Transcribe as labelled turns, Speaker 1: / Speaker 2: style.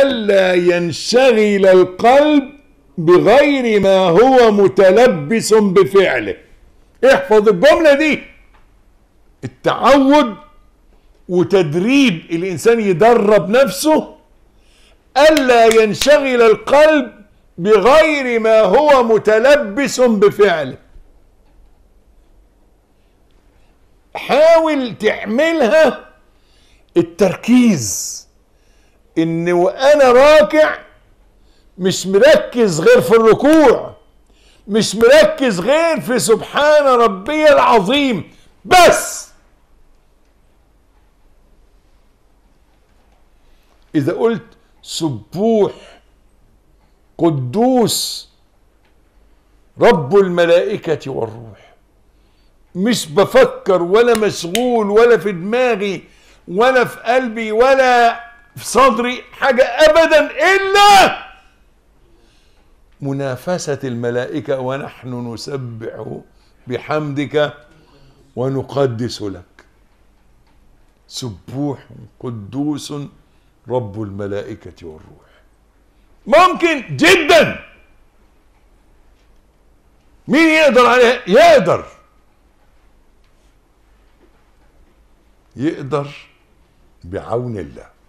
Speaker 1: ألا ينشغل القلب بغير ما هو متلبس بفعله احفظ الجملة دي التعود وتدريب الإنسان يدرب نفسه ألا ينشغل القلب بغير ما هو متلبس بفعله حاول تعملها التركيز ان وانا راكع مش مركز غير في الركوع مش مركز غير في سبحان ربي العظيم بس اذا قلت سبوح قدوس رب الملائكة والروح مش بفكر ولا مشغول ولا في دماغي ولا في قلبي ولا في صدري حاجة أبدا إلا
Speaker 2: منافسة الملائكة ونحن نسبح بحمدك ونقدس لك سبوح قدوس
Speaker 1: رب الملائكة والروح ممكن جدا مين يقدر عليها يقدر يقدر بعون الله